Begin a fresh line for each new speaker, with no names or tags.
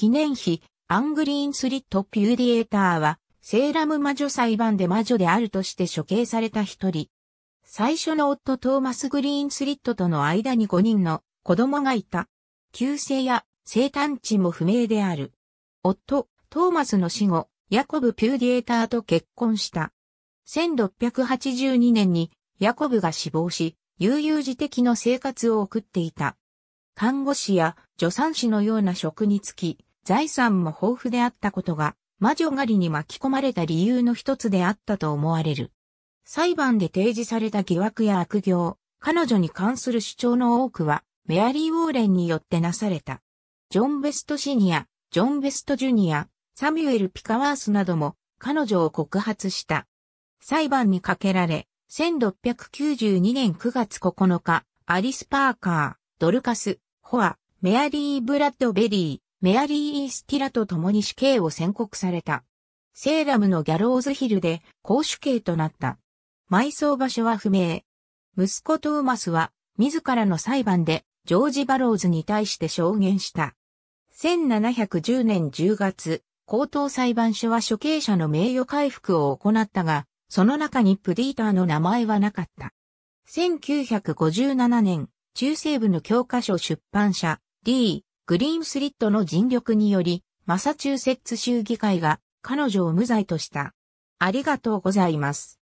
記念碑、アングリーンスリット・ピューディエーターは、
セーラム魔女裁判で魔女であるとして処刑された一人。最初の夫トーマス・グリーンスリットとの間に5人の子供がいた。旧姓や生誕地も不明である。夫、トーマスの死後、ヤコブ・ピューディエーターと結婚した。1682年にヤコブが死亡し、悠々自適の生活を送っていた。看護師や助産師のような職に就き、財産も豊富であったことが、魔女狩りに巻き込まれた理由の一つであったと思われる。裁判で提示された疑惑や悪行、彼女に関する主張の多くは、メアリー・ウォーレンによってなされた。ジョン・ベスト・シニア、ジョン・ベスト・ジュニア、サミュエル・ピカワースなども、彼女を告発した。裁判にかけられ、1692年9月9日、アリス・パーカー、ドルカス、ホア、メアリー・ブラッドベリー、メアリー・イースティラと共に死刑を宣告された。セーラムのギャローズヒルで公主刑となった。埋葬場所は不明。息子トーマスは自らの裁判でジョージ・バローズに対して証言した。1710年10月、高等裁判所は処刑者の名誉回復を行ったが、その中にプディーターの名前はなかった。1957年、中西部の教科書出版社 D グリーンスリットの尽力により、マサチューセッツ州議会が彼女を無罪
とした。ありがとうございます。